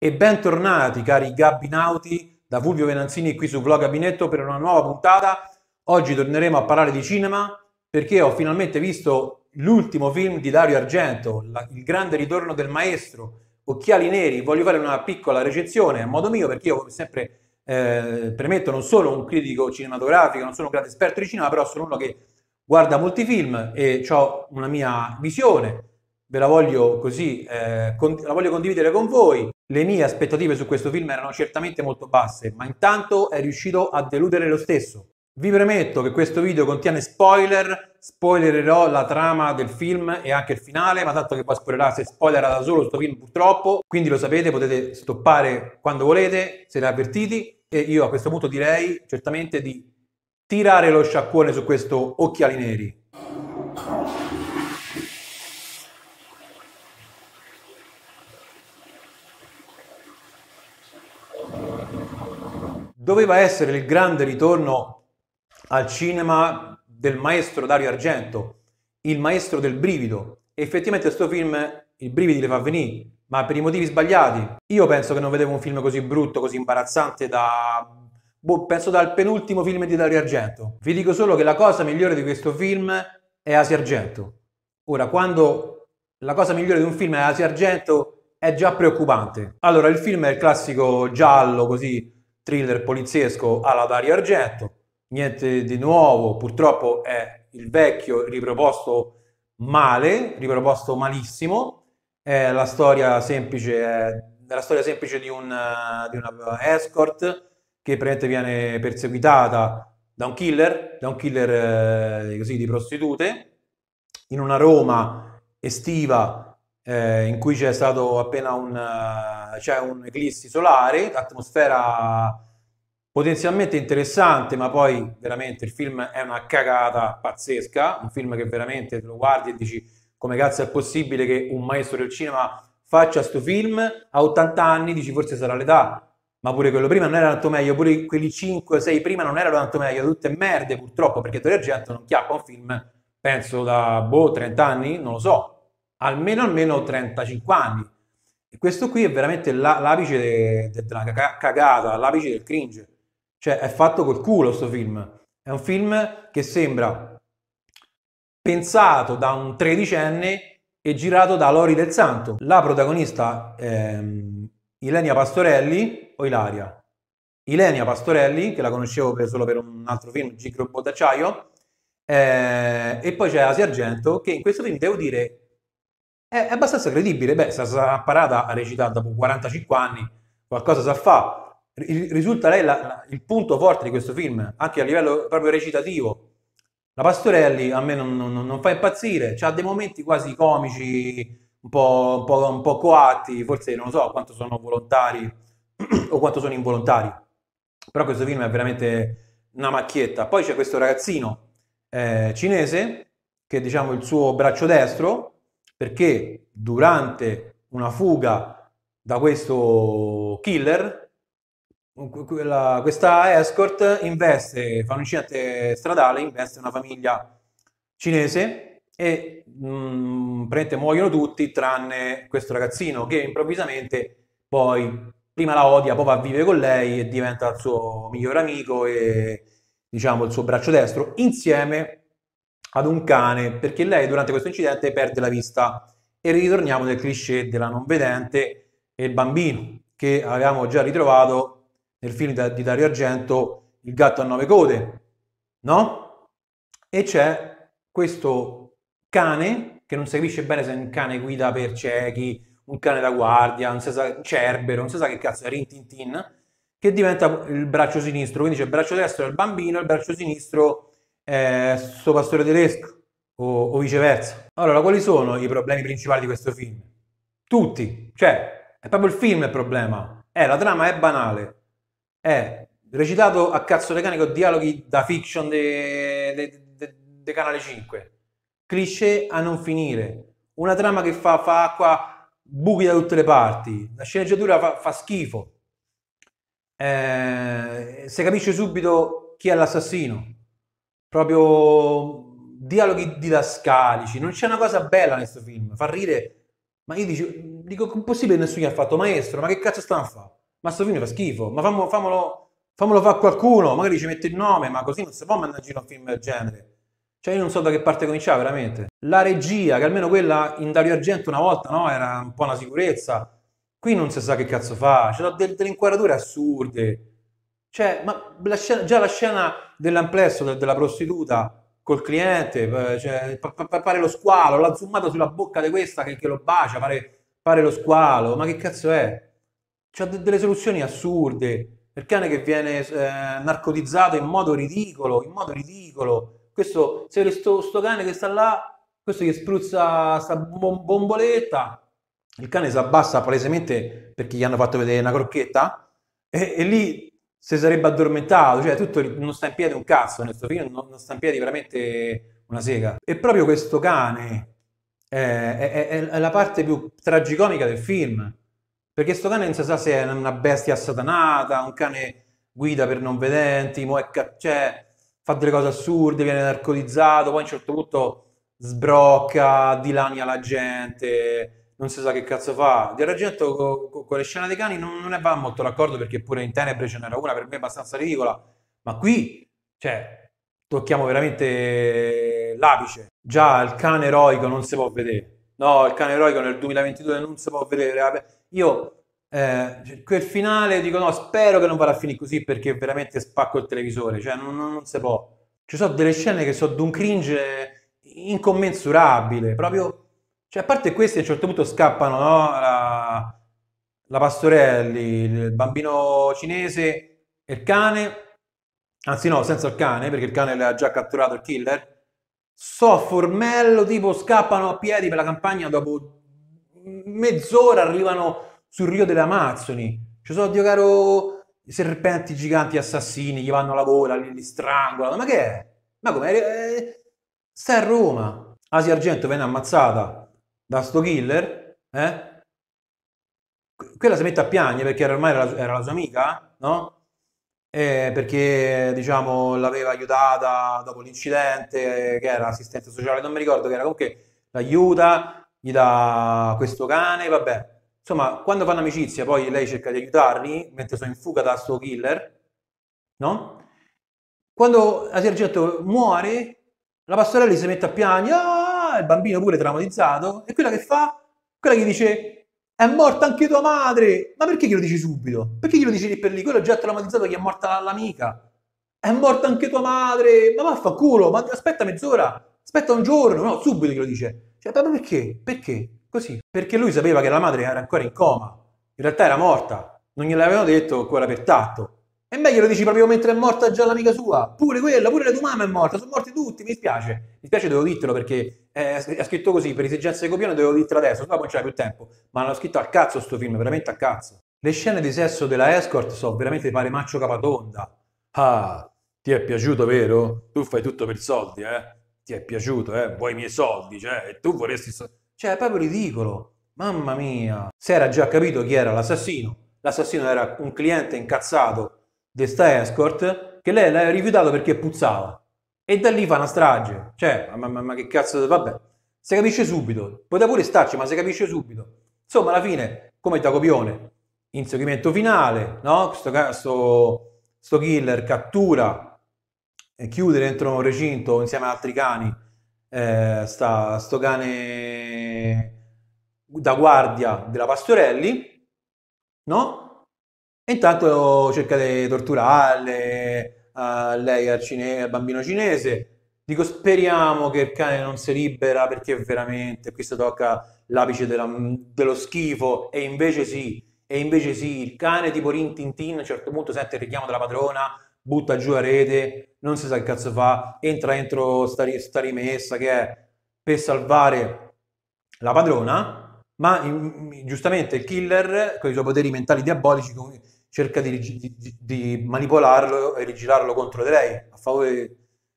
E bentornati cari gabbinauti da Fulvio Venanzini qui su Vlog Gabinetto per una nuova puntata. Oggi torneremo a parlare di cinema perché ho finalmente visto l'ultimo film di Dario Argento, la, Il grande ritorno del maestro, Occhiali neri. Voglio fare una piccola recensione a modo mio perché io come sempre eh, premetto non sono un critico cinematografico, non sono un grande esperto di cinema, però sono uno che guarda molti film e ho una mia visione. Ve la voglio così, eh, con, la voglio condividere con voi le mie aspettative su questo film erano certamente molto basse, ma intanto è riuscito a deludere lo stesso. Vi premetto che questo video contiene spoiler, spoilererò la trama del film e anche il finale, ma tanto che poi spoilerate, spoilerà da solo questo film purtroppo, quindi lo sapete, potete stoppare quando volete, siete avvertiti e io a questo punto direi certamente di tirare lo sciacquone su questo Occhiali Neri. doveva essere il grande ritorno al cinema del maestro Dario Argento, il maestro del brivido. E effettivamente questo film il brividi le fa venire, ma per i motivi sbagliati. Io penso che non vedevo un film così brutto, così imbarazzante da... Boh, penso dal penultimo film di Dario Argento. Vi dico solo che la cosa migliore di questo film è Asi Argento. Ora, quando la cosa migliore di un film è Asi Argento, è già preoccupante. Allora, il film è il classico giallo, così, thriller poliziesco alla Dario Argento, niente di nuovo, purtroppo è il vecchio riproposto male, riproposto malissimo, è eh, la storia semplice, è la storia semplice di, un, di una escort che praticamente viene perseguitata da un killer, da un killer eh, così, di prostitute, in una Roma estiva eh, in cui c'è stato appena un, eh, c'è un'eclissi solare, atmosfera potenzialmente interessante, ma poi veramente il film è una cagata pazzesca, un film che veramente lo guardi e dici come cazzo è possibile che un maestro del cinema faccia questo film a 80 anni, dici forse sarà l'età, ma pure quello prima non era tanto meglio, pure quelli 5 6 prima non erano tanto meglio, tutte merde purtroppo, perché Torre Argento non chiappa un film, penso da boh, 30 anni, non lo so, almeno almeno 35 anni. E questo qui è veramente la, l'apice de, de, della cagata, l'apice del cringe. Cioè è fatto col culo questo film. È un film che sembra pensato da un tredicenne e girato da Lori del Santo. La protagonista è ehm, Ilenia Pastorelli o Ilaria. Ilenia Pastorelli, che la conoscevo per, solo per un altro film, G. Robot d'acciaio, eh, e poi c'è Asi Argento, che in questo film devo dire è abbastanza credibile, beh, Sasa parata a recitare dopo 45 anni, qualcosa sa fa. Risulta lei la, la, il punto forte di questo film, anche a livello proprio recitativo. La Pastorelli a me non, non, non fa impazzire, ha dei momenti quasi comici, un po', un, po', un po', coatti, forse non so quanto sono volontari o quanto sono involontari. Però questo film è veramente una macchietta. Poi c'è questo ragazzino eh, cinese che diciamo il suo braccio destro perché durante una fuga da questo killer, quella, questa escort investe, fa un incidente stradale, investe una famiglia cinese e mh, mm, muoiono tutti tranne questo ragazzino che improvvisamente poi prima la odia, poi va a vivere con lei e diventa il suo migliore amico e diciamo il suo braccio destro insieme ad un cane perché lei durante questo incidente perde la vista e ritorniamo nel cliché della non vedente e il bambino che avevamo già ritrovato nel film di Dario Argento Il gatto a nove code, no? E c'è questo cane che non si capisce bene se è un cane guida per ciechi, un cane da guardia, un sa, cerbero, non si sa che cazzo è, Rintintin, che diventa il braccio sinistro, quindi c'è il braccio destro del bambino e il braccio sinistro eh, sto pastore tedesco o, o viceversa. Allora, quali sono i problemi principali di questo film? Tutti, cioè, è proprio il film il problema. Eh, la trama è banale, è recitato a cazzo di cane con dialoghi da fiction de, de, de, de, Canale 5. Cliché a non finire. Una trama che fa, fa acqua, buchi da tutte le parti. La sceneggiatura fa, fa schifo. Eh, si capisce subito chi è l'assassino proprio dialoghi didascalici, non c'è una cosa bella in questo film, fa ridere, ma io dico, dico possibile nessuno gli ha fatto maestro, ma che cazzo stanno a fare? Ma sto film fa schifo, ma famolo, famolo, famolo fa qualcuno, magari ci mette il nome, ma così non si può mandare in giro un film del genere. Cioè io non so da che parte cominciare veramente. La regia, che almeno quella in Dario Argento una volta no, era un po' una sicurezza, qui non si sa che cazzo fa, ci sono delle, delle inquadrature assurde, cioè, ma la scena, già la scena dell'amplesso de, della prostituta col cliente, eh, cioè, pare lo squalo, la zoomata sulla bocca di questa che, che lo bacia, pare, pare, lo squalo, ma che cazzo è? C'ha de, delle soluzioni assurde, il cane che viene eh, narcotizzato in modo ridicolo, in modo ridicolo. Questo, se sto, sto cane che sta là, questo gli spruzza questa bomboletta, il cane si abbassa palesemente perché gli hanno fatto vedere una crocchetta, e, e lì si sarebbe addormentato, cioè tutto non sta in piedi un cazzo nel film, non, non sta in piedi veramente una sega. E proprio questo cane eh, è, è, è, è la parte più tragicomica del film, perché questo cane non si sa se è una bestia satanata, un cane guida per non vedenti, muecca, cioè, fa delle cose assurde, viene narcotizzato, poi a un certo punto sbrocca, dilania la gente, non si sa che cazzo fa. Di Argento con, con, con le scene dei cani non, non, ne va molto d'accordo perché pure in Tenebre ce n'era una per me abbastanza ridicola, ma qui, cioè, tocchiamo veramente l'apice. Già il cane eroico non si può vedere. No, il cane eroico nel 2022 non si può vedere. Io eh, cioè, quel finale dico no, spero che non vada a finire così perché veramente spacco il televisore, cioè non, non, non si può. Ci sono delle scene che sono d'un cringe incommensurabile, proprio cioè, a parte questi, a un certo punto scappano no? la, la Pastorelli, il bambino cinese e il cane. Anzi, no, senza il cane, perché il cane l'ha già catturato il killer. So formello, tipo, scappano a piedi per la campagna. Dopo mezz'ora arrivano sul rio delle Amazzoni. Ci sono, Dio caro, i serpenti giganti assassini, gli vanno alla gola, li, li strangolano. Ma che è? Ma come? Eh, stai a Roma. Asia Argento venne ammazzata da sto killer, eh? Quella si mette a piangere perché era ormai la, era la, sua amica, no? Eh, perché diciamo l'aveva aiutata dopo l'incidente, che era assistente sociale, non mi ricordo che era, comunque l'aiuta, gli dà questo cane, vabbè. Insomma, quando fanno amicizia, poi lei cerca di aiutarli mentre sono in fuga da sto killer, no? Quando la Sergetto muore, la pastorella si mette a piangere, ah, il bambino pure traumatizzato, e quella che fa? Quella che dice, è morta anche tua madre, ma perché glielo dici subito? Perché glielo dici lì per lì? Quello è già traumatizzato che è morta l'amica, è morta anche tua madre, ma vaffanculo, ma aspetta mezz'ora, aspetta un giorno, no, subito glielo dice. Cioè, ma perché? Perché? Così. Perché lui sapeva che la madre era ancora in coma, in realtà era morta, non gliel'avevano detto ancora per tatto. E meglio lo dici proprio mentre è morta già l'amica sua. Pure quella, pure la tua mamma è morta, sono morti tutti, mi spiace. Mi spiace, devo dirtelo perché è, eh, scritto così, per esigenze di copione dovevo dirtelo adesso, sennò non c'è più tempo. Ma l'ho scritto a cazzo sto film, veramente a cazzo. Le scene di sesso della escort sono veramente pare Maccio Capatonda. Ah, ti è piaciuto, vero? Tu fai tutto per soldi, eh? Ti è piaciuto, eh? Vuoi i miei soldi, cioè, e tu vorresti... So- cioè, è proprio ridicolo. Mamma mia. Si era già capito chi era l'assassino. L'assassino era un cliente incazzato di sta escort che lei l'ha rifiutato perché puzzava. E da lì fa una strage. Cioè, ma, ma, ma che cazzo, vabbè. Si capisce subito. Poteva pure starci, ma si capisce subito. Insomma, alla fine, come da copione, inseguimento finale, no? questo sto, sto killer cattura e chiude dentro un recinto insieme ad altri cani eh, sta, sto cane da guardia della Pastorelli, no? intanto cerca di torturarle, a eh, lei al, cine- al bambino cinese. Dico, speriamo che il cane non si libera perché veramente questo tocca l'apice della, dello schifo e invece sì, e invece sì, il cane tipo Rin Tin Tin a un certo punto sente il richiamo della padrona, butta giù la rete, non si sa che cazzo fa, entra dentro sta, sta rimessa che è per salvare la padrona, ma in, giustamente il killer con i suoi poteri mentali diabolici cerca di, di, di manipolarlo e rigirarlo contro di lei, a favore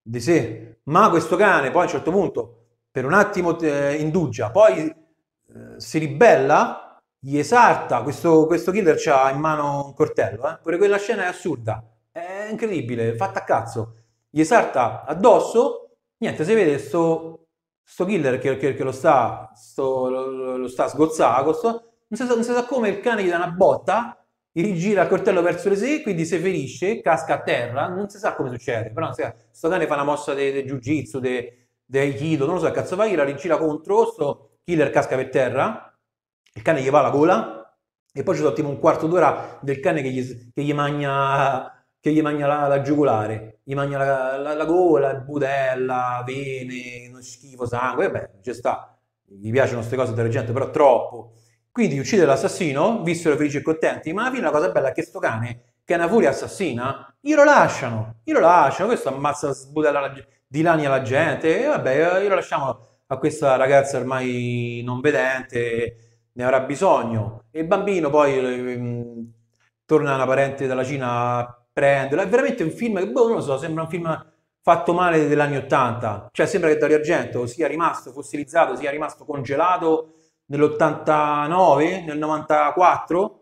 di sé. Ma questo cane poi a un certo punto, per un attimo eh, indugia, poi eh, si ribella, gli esalta, questo, questo killer ha in mano un coltello, eh? pure quella scena è assurda, è incredibile, fatta a cazzo, gli esalta addosso, niente, si vede sto, sto killer che, che, che lo, sta, sto, lo, lo sta sgozzato, non, si sa, non si sa come il cane gli dà una botta, rigira il coltello verso le sé, quindi se ferisce, casca a terra, non si sa come succede, però non si sa, fa una mossa di jiu-jitsu, di aikido, non lo so il cazzo fa, gira, rigira contro, sto killer casca per terra, il cane gli va alla gola, e poi ci sono tipo un quarto d'ora del cane che gli, che gli magna, che gli magna la, la giugolare, gli mangia la, la, la gola, il budella, vene, uno schifo, sangue, vabbè, ci sta, gli piacciono queste cose detergenti, però troppo quindi uccide l'assassino, vissero felici e contenti, ma alla fine la cosa bella è che sto cane, che è una furia assassina, glielo lasciano, glielo lasciano, questo ammazza, sbudella la, di lani alla gente, e vabbè, glielo lasciamo a questa ragazza ormai non vedente, ne avrà bisogno. E il bambino poi mh, eh, mm, torna una parente dalla Cina, a prenderlo, è veramente un film che, boh, non lo so, sembra un film fatto male degli anni Ottanta, cioè sembra che Dario Argento sia rimasto fossilizzato, sia rimasto congelato nell'89, nel 94,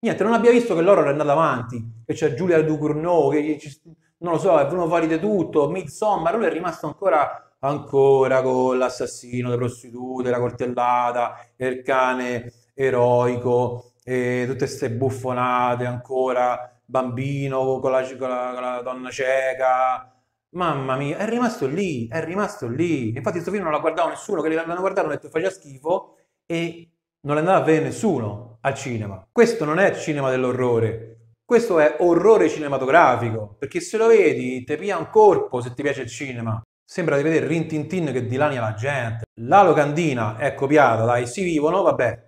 niente, non abbia visto che loro era andata avanti, che c'è Giulia Ducournau, che ci, non lo so, è venuto fuori di tutto, Midsommar, lui è rimasto ancora, ancora con l'assassino, le prostitute, la coltellata, il cane eroico, e tutte queste buffonate ancora, bambino con la, con la, con la donna cieca, Mamma mia, è rimasto lì, è rimasto lì. Infatti questo film non l'ha guardato nessuno, che l'hanno guardato e hanno detto faceva schifo, e non andava a vedere nessuno al cinema. Questo non è cinema dell'orrore, questo è orrore cinematografico, perché se lo vedi ti pia un corpo se ti piace il cinema. Sembra di vedere Rintintin che dilania la gente. La locandina è copiata dai Si Vivono, vabbè,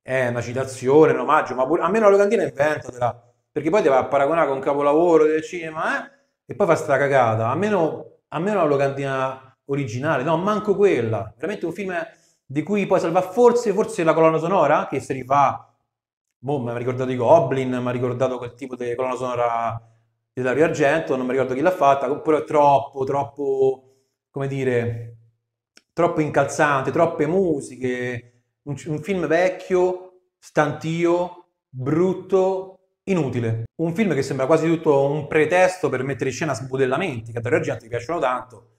è una citazione, un omaggio, ma pure, almeno la locandina inventatela, perché poi ti va a paragonare con un capolavoro del cinema, eh? E poi fa sta cagata, almeno, almeno la locandina originale, no, manco quella. Veramente un film è di cui poi salva forse, forse la colonna sonora, che si rifà, boh, mi ha ricordato i Goblin, mi ha ricordato quel tipo di colonna sonora di Dario Argento, non mi ricordo chi l'ha fatta, però è troppo, troppo, come dire, troppo incalzante, troppe musiche, un, un film vecchio, stantio, brutto, inutile. Un film che sembra quasi tutto un pretesto per mettere in scena sbudellamenti, che a Dario Argento gli piacciono tanto,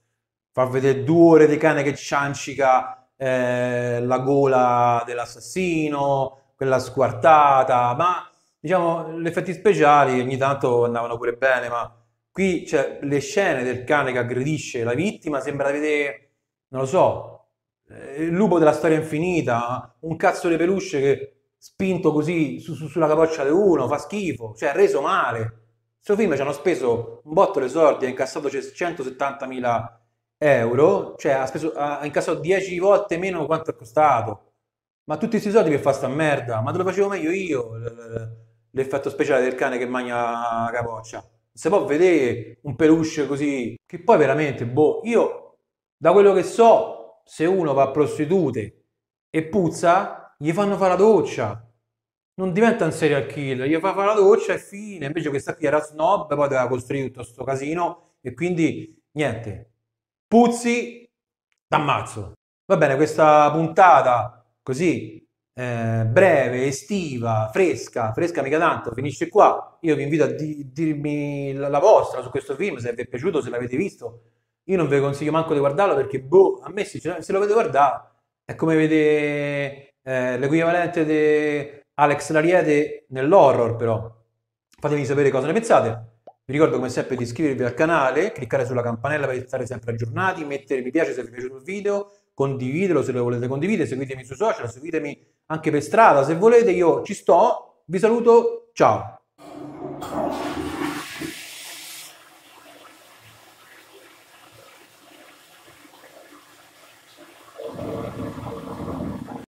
fa vedere due ore di cane che ciancica eh, la gola dell'assassino, quella squartata, ma diciamo gli effetti speciali ogni tanto andavano pure bene, ma qui cioè, le scene del cane che aggredisce la vittima sembra vedere, non lo so, eh, il lupo della storia infinita, un cazzo di peluche che spinto così su, su, sulla capoccia di uno, fa schifo, cioè reso male. Questo film ci hanno speso un botto le sordi, ha incassato 170.000 euro, cioè ha, speso, ha incassato 10 volte meno quanto è costato. Ma tutti questi soldi per fare sta merda, ma te lo facevo meglio io l'effetto speciale del cane che mangia la capoccia. Non si può vedere un peluche così, che poi veramente, boh, io da quello che so, se uno va a prostitute e puzza, gli fanno fare la doccia. Non diventa un serial killer, gli fa fare la doccia e fine. Invece questa qui era snob, poi doveva costruire tutto questo casino e quindi niente, Puzzi, d'ammazzo. Va bene, questa puntata così eh, breve, estiva, fresca, fresca mica tanto, finisce qua. Io vi invito a di- dirmi la-, la vostra su questo film, se vi è piaciuto, se l'avete visto. Io non vi consiglio manco di guardarlo perché, boh, a me se, se lo vedo guardare è come vedere eh, l'equivalente di Alex Lariete nell'horror, però. Fatemi sapere cosa ne pensate. Vi ricordo come sempre di iscrivervi al canale, cliccare sulla campanella per stare sempre aggiornati, mettere mi piace se vi è piaciuto il video, condividelo se lo volete condividere, seguitemi sui social, seguitemi anche per strada se volete, io ci sto, vi saluto, ciao!